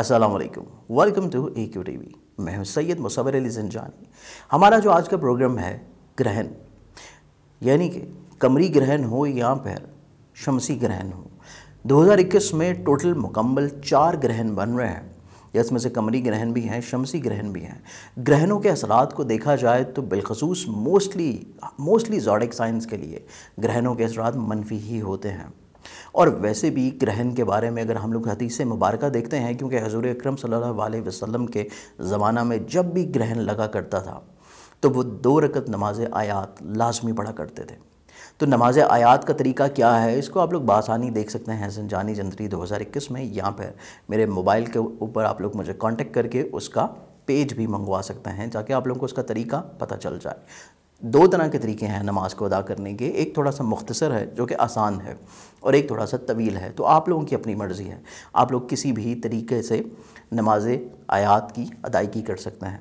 अस्सलाम वालेकुम welcome to A Q TV वी मैं हूँ सैयद मुसवर अली जंजानी हमारा जो आज का प्रोग्राम है ग्रहण यानी कि कमरी ग्रहण हो या फिर शमसी ग्रहण हो 2021 में टोटल मुकम्मल चार ग्रहण बन रहे हैं जिसमें से कमरी ग्रहण भी हैं शमसी ग्रहण भी हैं ग्रहणों के असरात को देखा जाए तो बिलखसूस मोस्टली मोस्टली जॉडिक साइंस के लिए ग्रहणों के असरात मनफी ही होते हैं और वैसे भी ग्रहण के बारे में अगर हम लोग हदीस मुबारक देखते हैं क्योंकि हजूर अक्रम वसल्लम के ज़माना में जब भी ग्रहण लगा करता था तो वो दो रकत नमाज आयात लाजमी पढ़ा करते थे तो नमाज आयात का तरीका क्या है इसको आप लोग बासानी देख सकते हैं दो हज़ार 2021 में यहाँ पर मेरे मोबाइल के ऊपर आप लोग मुझे कांटेक्ट करके उसका पेज भी मंगवा सकते हैं ताकि आप लोगों को उसका तरीका पता चल जाए दो तरह के तरीके हैं नमाज को अदा करने के एक थोड़ा सा मुख्तसर है जो कि आसान है और एक थोड़ा सा तवील है तो आप लोगों की अपनी मर्ज़ी है आप लोग किसी भी तरीके से नमाज आयात की अदायगी कर सकते हैं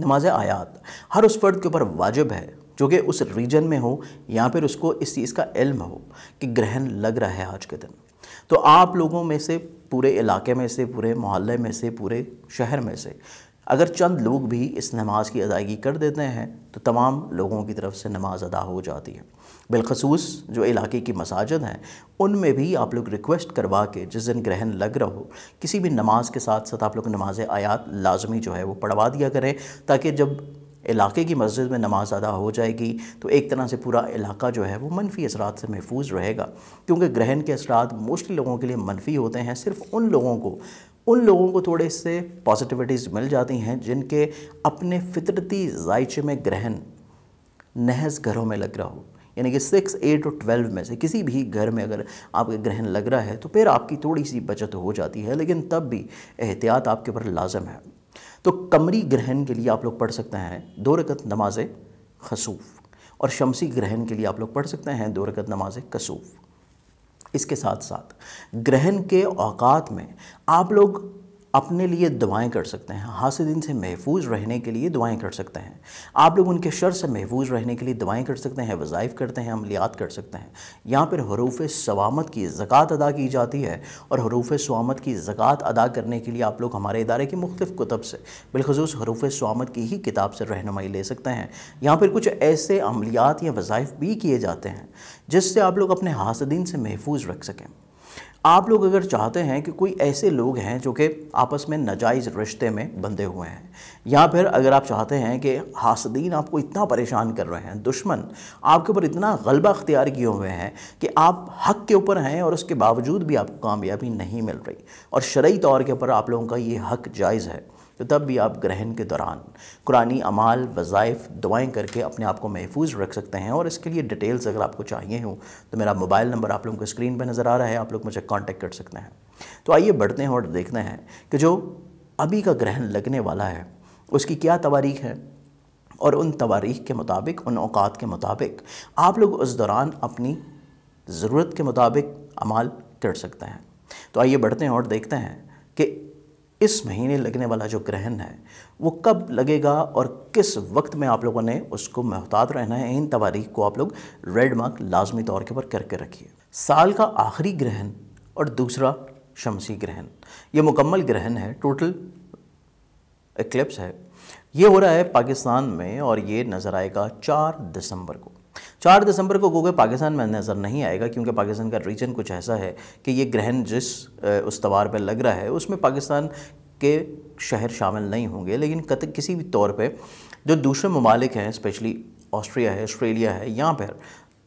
नमाज आयात हर उस फ़र्द के ऊपर वाजिब है जो कि उस रीजन में हो या फिर उसको इस चीज़ का इल्म हो कि ग्रहण लग रहा है आज के दिन तो आप लोगों में से पूरे इलाके में से पूरे मोहल्ले में से पूरे शहर में से अगर चंद लोग भी इस नमाज की अदायगी कर देते हैं तो तमाम लोगों की तरफ से नमाज अदा हो जाती है बिलखसूस जो इलाके की मसाजद हैं उनमें भी आप लोग रिक्वेस्ट करवा के जिस दिन ग्रहण लग रहा हो किसी भी नमाज के साथ साथ आप लोग नमाज आयात लाजमी जो है वो पढ़वा दिया करें ताकि जब इलाके की मस्जिद में नमाज़ अदा हो जाएगी तो एक तरह से पूरा इलाका जो है वो मनफी असरात से महफूज रहेगा क्योंकि ग्रहण के असरात मोस्टली लोगों के लिए मनफी होते हैं सिर्फ उन लोगों को उन लोगों को थोड़े से पॉजिटिविटीज़ मिल जाती हैं जिनके अपने फितरती जायचे में ग्रहण नहज घरों में लग रहा हो यानी कि सिक्स एट और ट्वेल्व में से किसी भी घर में अगर आपके ग्रहण लग रहा है तो फिर आपकी थोड़ी सी बचत हो जाती है लेकिन तब भी एहतियात आपके ऊपर लाजम है तो कमरी ग्रहण के लिए आप लोग पढ़ सकते हैं दो रकत नमाज खसूफ और शमसी ग्रहण के लिए आप लोग पढ़ सकते हैं दो रकत नमाज कसूफ़ इसके साथ साथ ग्रहण के औकात में आप लोग अपने लिए दुआएं कर सकते हैं दिन से महफूज रहने के लिए दुआएं कर सकते हैं आप लोग उनके शर से महफूज रहने के लिए दुआएं कर सकते हैं वज़ाइफ करते हैं अमलियात कर सकते हैं यहाँ पर हरूफ सवामत की ज़क़़त अदा की जाती है और हरूफ स्वामत की ज़क़़त अदा करने के लिए आप लोग हमारे इदारे की मुख्तफ़ कुतब से बिलखसूस हरूफ सवामत की ही किताब से रहनुमाई ले सकते हैं यहाँ पर कुछ ऐसे अमलियात या वज़ाइफ भी किए जाते हैं जिससे आप लोग अपने दिन से महफूज रख सकें आप लोग अगर चाहते हैं कि कोई ऐसे लोग हैं जो कि आपस में नजायज़ रिश्ते में बंधे हुए हैं या फिर अगर आप चाहते हैं कि हासदीन आपको इतना परेशान कर रहे हैं दुश्मन आपके ऊपर इतना गलबा अख्तियार किए हुए हैं कि आप हक के ऊपर हैं और उसके बावजूद भी आपको कामयाबी नहीं मिल रही और शर्य तौर के ऊपर आप लोगों का ये हक जायज़ है तो तब भी आप ग्रहण के दौरान कुरानी अमाल वज़ाइफ दुआएं करके अपने आप को महफूज रख सकते हैं और इसके लिए डिटेल्स अगर आपको चाहिए हो तो मेरा मोबाइल नंबर आप लोगों को स्क्रीन पर नज़र आ रहा है आप लोग मुझे कॉन्टेक्ट कर सकते हैं तो आइए बढ़ते हैं और देखते हैं कि जो अभी का ग्रहण लगने वाला है उसकी क्या तवारीख है और उन तवारीख के मुताबिक उन औकात के मुताबिक आप लोग उस दौरान अपनी ज़रूरत के मुताबिक अमाल कर सकते हैं तो आइए बढ़ते हैं और देखते हैं कि इस महीने लगने वाला जो ग्रहण है वो कब लगेगा और किस वक्त में आप लोगों ने उसको महतात रहना है इन तवारीख को आप लोग रेड मार्क लाजमी तौर के ऊपर करके रखिए साल का आखिरी ग्रहण और दूसरा शमसी ग्रहण ये मुकम्मल ग्रहण है टोटल एक्लिप्स है ये हो रहा है पाकिस्तान में और ये नज़र आएगा चार दिसंबर को चार दिसंबर को गोगे पाकिस्तान में नज़र नहीं आएगा क्योंकि पाकिस्तान का रीजन कुछ ऐसा है कि ये ग्रहण जिस तवार पर लग रहा है उसमें पाकिस्तान के शहर शामिल नहीं होंगे लेकिन कत किसी भी तौर पर जो दूसरे ममालिक हैं स्पेशली ऑस्ट्रिया है ऑस्ट्रेलिया है यहाँ पर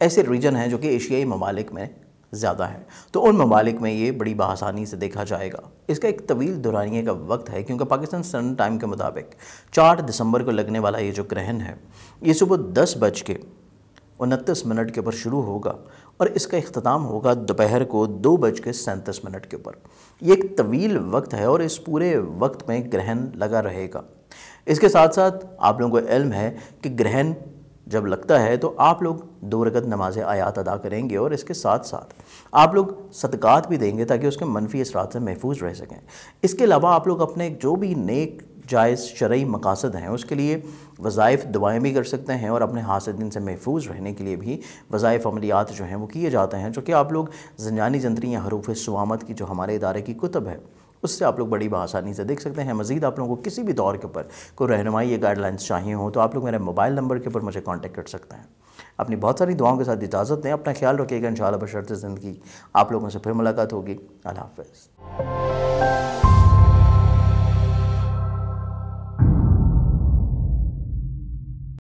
ऐसे रीजन हैं जो कि एशियाई ममालिक में ज़्यादा हैं तो उन ममालिक में ये बड़ी बसानी से देखा जाएगा इसका एक तवील दुरानिए का वक्त है क्योंकि पाकिस्तान सन टाइम के मुताबिक चार दिसंबर को लगने वाला ये जो ग्रहण है ये सुबह दस बज के उनतीस मिनट के ऊपर शुरू होगा और इसका अख्ताम होगा दोपहर को दो बज के सैंतीस मिनट के ऊपर ये एक तवील वक्त है और इस पूरे वक्त में ग्रहण लगा रहेगा इसके साथ साथ आप लोगों को इल्म है कि ग्रहण जब लगता है तो आप लोग दो रगत नमाज आयात अदा करेंगे और इसके साथ साथ आप लोग सदक़ात भी देंगे ताकि उसके मनफी असरात से महफूज रह सकें इसके अलावा आप लोग अपने जो भी नेक जायज़ शर्य मकासद हैं उसके लिए वज़ाइफ़ दुआएँ भी कर सकते हैं और अपने दिन से महफूज रहने के लिए भी वज़ाइफ़ अमलियात जो हैं वो किए जाते हैं जो कि आप लोग जनजानी जंतरी या हरूफ स्वामत की जो हमारे इदारे की कुतब है उससे आप लोग बड़ी बसानी से देख सकते हैं मजीद आप लोगों को किसी भी दौर के ऊपर कोई रहनमाई या गाइडलाइंस चाहिए हो तो आप लोग मेरे मोबाइल नंबर के ऊपर मुझे कॉन्टेक्ट कर सकते हैं अपनी बहुत सारी दुआओं के साथ इजाज़त दें अपना ख्याल रखिएगा इन शाला बशरत ज़िंदगी आप लोगों से फिर मुलाकात होगी अल्लाह हाफ